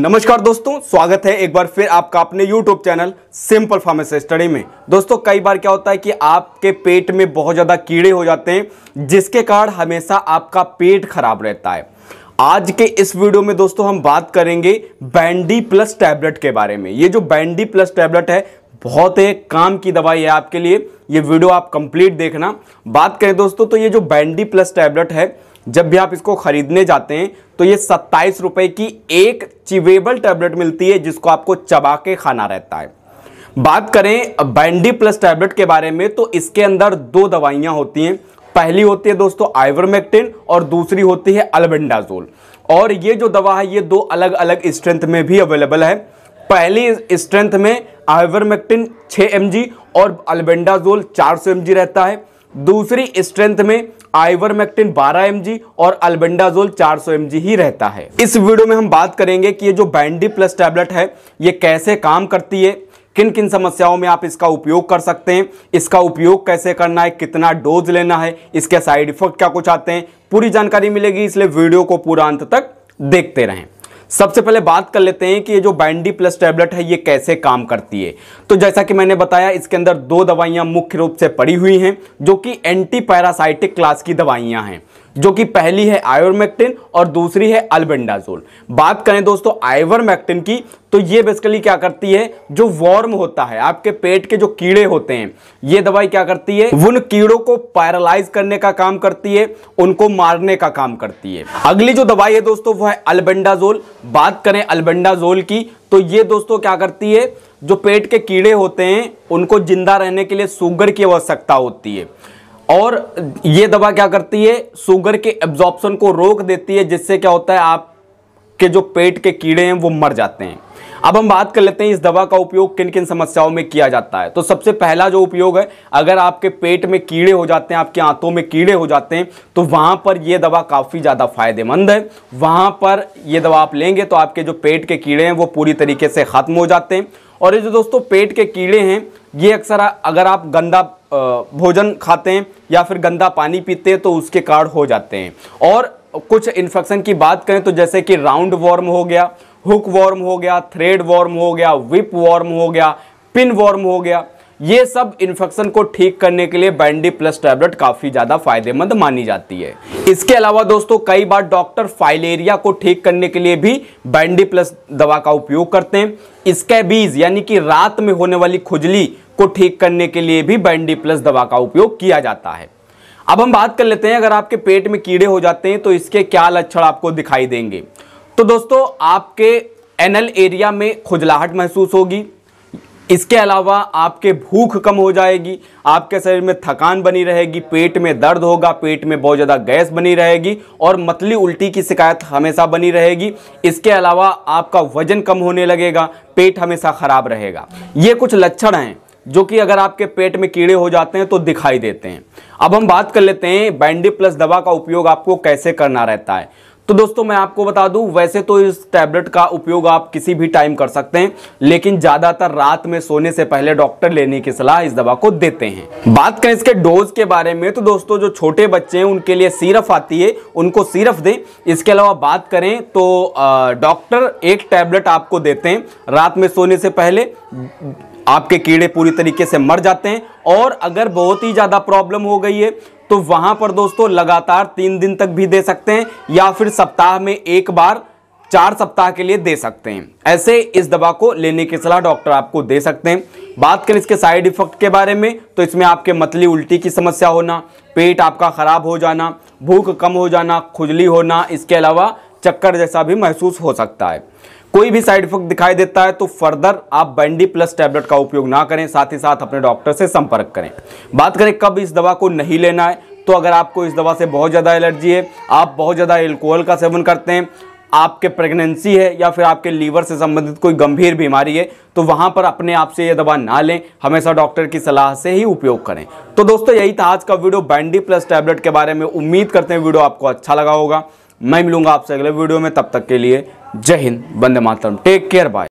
नमस्कार दोस्तों स्वागत है एक बार फिर आपका अपने YouTube channel simple pharmacy study में दोस्तों कई बार क्या होता है कि आपके पेट में बहुत ज़्यादा कीड़े हो जाते हैं जिसके कारण हमेशा आपका पेट खराब रहता है आज के इस वीडियो में दोस्तों हम बात करेंगे बैंडी प्लस टैबलेट के बारे में ये जो बैंडी प्लस टैबलेट है बहुत एक काम की दवाई है आपके लिए ये वीडियो आप कंप्लीट देखना बात करें दोस्तों तो ये जो बैंडी प्लस टैबलेट है जब भी आप इसको खरीदने जाते हैं तो ये सत्ताईस रुपये की एक चिवेबल टैबलेट मिलती है जिसको आपको चबा के खाना रहता है बात करें बैंडी प्लस टैबलेट के बारे में तो इसके अंदर दो दवाइयाँ होती हैं पहली होती है दोस्तों आइवरमेक्टिन और दूसरी होती है अल्बेंडाजोल और ये जो दवा है ये दो अलग अलग स्ट्रेंथ में भी अवेलेबल है पहली स्ट्रेंथ में आइवरमेक्टिन छः एम और अल्बेंडाजोल चार एम रहता है दूसरी स्ट्रेंथ में आइवर बारह एम जी और अल्बेंडाजोल 400 जी ही रहता है इस वीडियो में हम बात करेंगे कि ये जो बैंडी प्लस टैबलेट है ये कैसे काम करती है किन किन समस्याओं में आप इसका उपयोग कर सकते हैं इसका उपयोग कैसे करना है कितना डोज लेना है इसके साइड इफेक्ट क्या कुछ आते हैं पूरी जानकारी मिलेगी इसलिए वीडियो को पूरा अंत तक देखते रहें सबसे पहले बात कर लेते हैं कि ये जो बैंडी प्लस टैबलेट है ये कैसे काम करती है तो जैसा कि मैंने बताया इसके अंदर दो दवाइयां मुख्य रूप से पड़ी हुई हैं जो कि एंटी पैरासाइटिक क्लास की दवाइयां हैं जो कि पहली है आयोरमेक्टिन और दूसरी है अल्बेंडाजोल बात करें दोस्तों आइवरमेक्टिन की तो ये बेसिकली क्या करती है जो वॉर्म होता है आपके पेट के जो कीड़े होते हैं ये दवाई क्या करती है उन कीड़ों को पैरालाइज करने का काम करती है उनको मारने का काम करती है अगली जो दवाई है दोस्तों वो है अल्बेंडाजोल बात करें अल्बेंडाजोल की तो ये दोस्तों क्या करती है जो पेट के कीड़े होते हैं उनको जिंदा रहने के लिए सुगर की आवश्यकता होती है और ये दवा क्या करती है शुगर के एब्जॉर्प्शन को रोक देती है जिससे क्या होता है आपके जो पेट के कीड़े हैं वो मर जाते हैं अब हम बात कर लेते हैं इस दवा का उपयोग किन किन समस्याओं में किया जाता है तो सबसे पहला जो उपयोग है अगर आपके पेट में कीड़े हो जाते हैं आपके आंतों में कीड़े हो जाते हैं तो वहाँ पर यह दवा काफ़ी ज़्यादा फायदेमंद है वहाँ पर यह दवा आप लेंगे तो आपके जो पेट के कीड़े हैं वो पूरी तरीके से ख़त्म हो जाते हैं और ये जो दोस्तों पेट के कीड़े हैं ये अक्सर अगर आप गंदा भोजन खाते हैं या फिर गंदा पानी पीते हैं तो उसके कार्ड हो जाते हैं और कुछ इन्फेक्शन की बात करें तो जैसे कि राउंड वॉर्म हो गया हुक वॉर्म हो गया थ्रेड वॉर्म हो गया विप वॉर्म हो गया पिन वॉर्म हो गया ये सब इन्फेक्शन को ठीक करने के लिए बैंडी प्लस टैबलेट काफ़ी ज़्यादा फायदेमंद मानी जाती है इसके अलावा दोस्तों कई बार डॉक्टर फाइलेरिया को ठीक करने के लिए भी बैंडी प्लस दवा का उपयोग करते हैं स्कैबीज यानी कि रात में होने वाली खुजली को ठीक करने के लिए भी बैंडी प्लस दवा का उपयोग किया जाता है अब हम बात कर लेते हैं अगर आपके पेट में कीड़े हो जाते हैं तो इसके क्या लक्षण आपको दिखाई देंगे तो दोस्तों आपके एनल एरिया में खुजलाहट महसूस होगी इसके अलावा आपके भूख कम हो जाएगी आपके शरीर में थकान बनी रहेगी पेट में दर्द होगा पेट में बहुत ज़्यादा गैस बनी रहेगी और मतली उल्टी की शिकायत हमेशा बनी रहेगी इसके अलावा आपका वजन कम होने लगेगा पेट हमेशा ख़राब रहेगा ये कुछ लक्षण हैं जो कि अगर आपके पेट में कीड़े हो जाते हैं तो दिखाई देते हैं अब हम बात कर लेते हैं बैंडी प्लस दवा का उपयोग आपको कैसे करना रहता है तो दोस्तों मैं आपको बता दूं वैसे तो इस टैबलेट का उपयोग आप किसी भी टाइम कर सकते हैं लेकिन ज़्यादातर रात में सोने से पहले डॉक्टर लेने की सलाह इस दवा को देते हैं बात करें इसके डोज के बारे में तो दोस्तों जो छोटे बच्चे हैं उनके लिए सिरफ आती है उनको सिरफ दें इसके अलावा बात करें तो डॉक्टर एक टैबलेट आपको देते हैं रात में सोने से पहले आपके कीड़े पूरी तरीके से मर जाते हैं और अगर बहुत ही ज़्यादा प्रॉब्लम हो गई है तो वहाँ पर दोस्तों लगातार तीन दिन तक भी दे सकते हैं या फिर सप्ताह में एक बार चार सप्ताह के लिए दे सकते हैं ऐसे इस दवा को लेने की सलाह डॉक्टर आपको दे सकते हैं बात करें इसके साइड इफेक्ट के बारे में तो इसमें आपके मतली उल्टी की समस्या होना पेट आपका ख़राब हो जाना भूख कम हो जाना खुजली होना इसके अलावा चक्कर जैसा भी महसूस हो सकता है कोई भी साइड इफेक्ट दिखाई देता है तो फर्दर आप बैंडी प्लस टैबलेट का उपयोग ना करें साथ ही साथ अपने डॉक्टर से संपर्क करें बात करें कब इस दवा को नहीं लेना है तो अगर आपको इस दवा से बहुत ज़्यादा एलर्जी है आप बहुत ज़्यादा एल्कोहल का सेवन करते हैं आपके प्रेगनेंसी है या फिर आपके लीवर से संबंधित कोई गंभीर बीमारी है तो वहाँ पर अपने आप से ये दवा ना लें हमेशा डॉक्टर की सलाह से ही उपयोग करें तो दोस्तों यही था आज का वीडियो बैंडी प्लस टैबलेट के बारे में उम्मीद करते हैं वीडियो आपको अच्छा लगा होगा मैं मिलूंगा आपसे अगले वीडियो में तब तक के लिए जय हिंद बंदे मातरम टेक केयर बाय